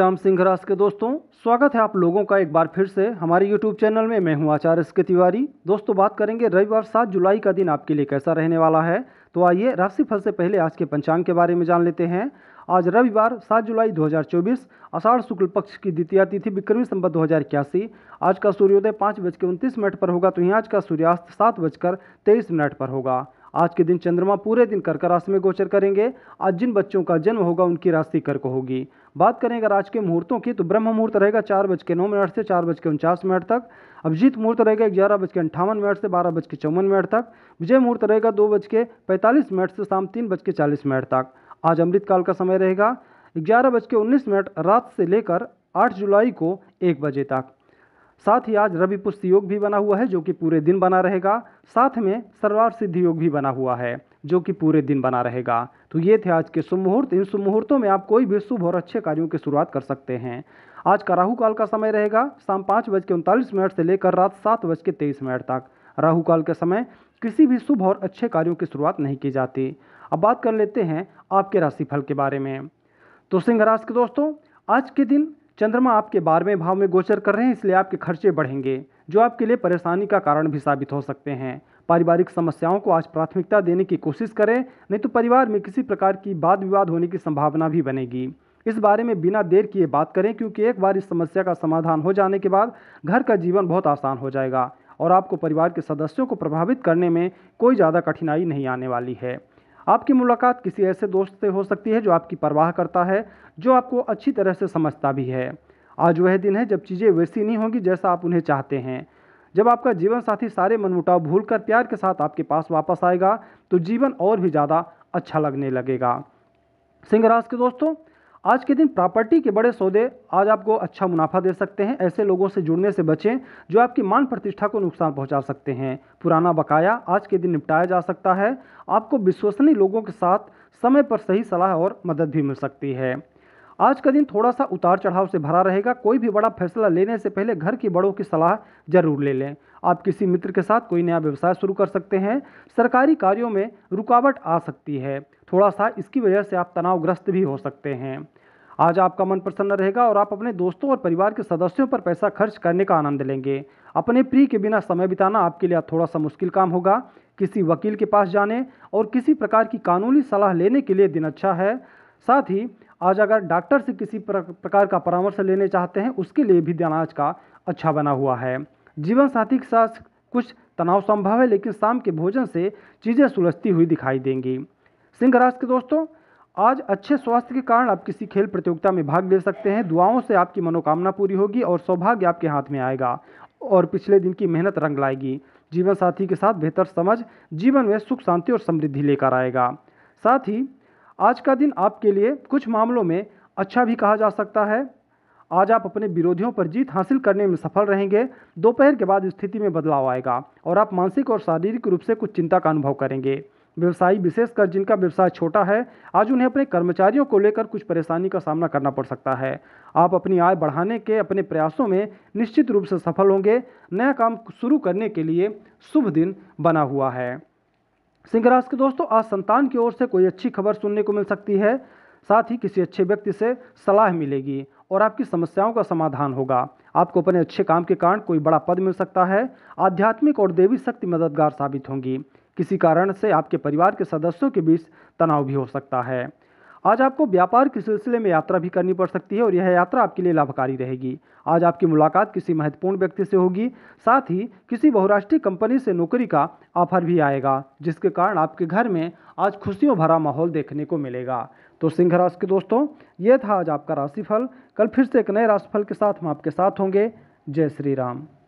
राम सिंह रास के दोस्तों स्वागत है आप लोगों का एक बार फिर से हमारे YouTube चैनल में मैं हूं आचार्य के तिवारी दोस्तों बात करेंगे रविवार सात जुलाई का दिन आपके लिए कैसा रहने वाला है तो आइए राशि फल से पहले आज के पंचांग के बारे में जान लेते हैं आज रविवार 7 जुलाई 2024 आषाढ़ शुक्ल पक्ष की द्वितीय तिथि विक्रमी संबत दो आज का सूर्योदय पाँच बज के उनतीस मिनट पर होगा तो यहाँ आज का सूर्यास्त सात बजकर तेईस मिनट पर होगा आज के दिन चंद्रमा पूरे दिन कर्क राशि में गोचर करेंगे आज जिन बच्चों का जन्म होगा उनकी राशि कर्क होगी बात करें अगर आज के मुहूर्तों की तो ब्रह्म मुहूर्त रहेगा चार बज के नौ मिनट से चार बज के उनचास मिनट तक अभिजीत मुहूर्त रहेगा ग्यारह बज के अंठावन मिनट से बारह बज के चौवन मिनट तक विजय मुहूर्त रहेगा दो बज के पैंतालीस मिनट से शाम तीन बज के चालीस मिनट तक आज अमृतकाल का समय रहेगा ग्यारह बज के उन्नीस मिनट रात से लेकर आठ जुलाई को एक बजे तक साथ ही आज रवि पुष्ट योग भी बना हुआ है जो कि पूरे दिन बना रहेगा साथ में सर्वार सिद्ध योग भी बना हुआ है जो कि पूरे दिन बना रहेगा तो ये थे आज के शुभ मुहूर्त इन शुभ मुहूर्तों में आप कोई भी शुभ और अच्छे कार्यों की शुरुआत कर सकते हैं आज का राहु काल का समय रहेगा शाम पाँच बज के उनतालीस मिनट से लेकर रात सात बज के तेईस मिनट तक राहु काल के समय किसी भी शुभ और अच्छे कार्यों की शुरुआत नहीं की जाती अब बात कर लेते हैं आपके राशिफल के बारे में तो सिंह राशि के दोस्तों आज के दिन चंद्रमा आपके बारहवें भाव में गोचर कर रहे हैं इसलिए आपके खर्चे बढ़ेंगे जो आपके लिए परेशानी का कारण भी साबित हो सकते हैं पारिवारिक समस्याओं को आज प्राथमिकता देने की कोशिश करें नहीं तो परिवार में किसी प्रकार की वाद विवाद होने की संभावना भी बनेगी इस बारे में बिना देर किए बात करें क्योंकि एक बार इस समस्या का समाधान हो जाने के बाद घर का जीवन बहुत आसान हो जाएगा और आपको परिवार के सदस्यों को प्रभावित करने में कोई ज़्यादा कठिनाई नहीं आने वाली है आपकी मुलाकात किसी ऐसे दोस्त से हो सकती है जो आपकी परवाह करता है जो आपको अच्छी तरह से समझता भी है आज वह दिन है जब चीज़ें वैसी नहीं होंगी जैसा आप उन्हें चाहते हैं जब आपका जीवन साथी सारे मनमुटाव भूलकर प्यार के साथ आपके पास वापस आएगा तो जीवन और भी ज़्यादा अच्छा लगने लगेगा सिंह राज के दोस्तों आज के दिन प्रॉपर्टी के बड़े सौदे आज आपको अच्छा मुनाफा दे सकते हैं ऐसे लोगों से जुड़ने से बचें जो आपकी मान प्रतिष्ठा को नुकसान पहुंचा सकते हैं पुराना बकाया आज के दिन निपटाया जा सकता है आपको विश्वसनीय लोगों के साथ समय पर सही सलाह और मदद भी मिल सकती है आज का दिन थोड़ा सा उतार चढ़ाव से भरा रहेगा कोई भी बड़ा फैसला लेने से पहले घर के बड़ों की सलाह जरूर ले लें आप किसी मित्र के साथ कोई नया व्यवसाय शुरू कर सकते हैं सरकारी कार्यों में रुकावट आ सकती है थोड़ा सा इसकी वजह से आप तनावग्रस्त भी हो सकते हैं आज आपका मन प्रसन्न रहेगा और आप अपने दोस्तों और परिवार के सदस्यों पर पैसा खर्च करने का आनंद लेंगे अपने प्रिय के बिना समय बिताना आपके लिए थोड़ा सा मुश्किल काम होगा किसी वकील के पास जाने और किसी प्रकार की कानूनी सलाह लेने के लिए दिन अच्छा है साथ ही आज अगर डॉक्टर से किसी प्रकार का परामर्श लेने चाहते हैं उसके लिए भी दिन आज का अच्छा बना हुआ है जीवन साथी के साथ कुछ तनाव संभव है लेकिन शाम के भोजन से चीज़ें सुलझती हुई दिखाई देंगी सिंह राशि के दोस्तों आज अच्छे स्वास्थ्य के कारण आप किसी खेल प्रतियोगिता में भाग ले सकते हैं दुआओं से आपकी मनोकामना पूरी होगी और सौभाग्य आपके हाथ में आएगा और पिछले दिन की मेहनत रंग लाएगी जीवन साथी के साथ बेहतर समझ जीवन में सुख शांति और समृद्धि लेकर आएगा साथ ही आज का दिन आपके लिए कुछ मामलों में अच्छा भी कहा जा सकता है आज आप अपने विरोधियों पर जीत हासिल करने में सफल रहेंगे दोपहर के बाद स्थिति में बदलाव आएगा और आप मानसिक और शारीरिक रूप से कुछ चिंता का अनुभव करेंगे व्यवसायी विशेषकर जिनका व्यवसाय छोटा है आज उन्हें अपने कर्मचारियों को लेकर कुछ परेशानी का सामना करना पड़ सकता है आप अपनी आय बढ़ाने के अपने प्रयासों में निश्चित रूप से सफल होंगे नया काम शुरू करने के लिए शुभ दिन बना हुआ है सिंह राशि के दोस्तों आज संतान की ओर से कोई अच्छी खबर सुनने को मिल सकती है साथ ही किसी अच्छे व्यक्ति से सलाह मिलेगी और आपकी समस्याओं का समाधान होगा आपको अपने अच्छे काम के कारण कोई बड़ा पद मिल सकता है आध्यात्मिक और देवी शक्ति मददगार साबित होंगी किसी कारण से आपके परिवार के सदस्यों के बीच तनाव भी हो सकता है आज आपको व्यापार के सिलसिले में यात्रा भी करनी पड़ सकती है और यह यात्रा आपके लिए लाभकारी रहेगी आज आपकी मुलाकात किसी महत्वपूर्ण व्यक्ति से होगी साथ ही किसी बहुराष्ट्रीय कंपनी से नौकरी का ऑफर भी आएगा जिसके कारण आपके घर में आज खुशियों भरा माहौल देखने को मिलेगा तो सिंह राशि के दोस्तों ये था आज आपका राशिफल कल फिर से एक नए राशिफल के साथ हम आपके साथ होंगे जय श्री राम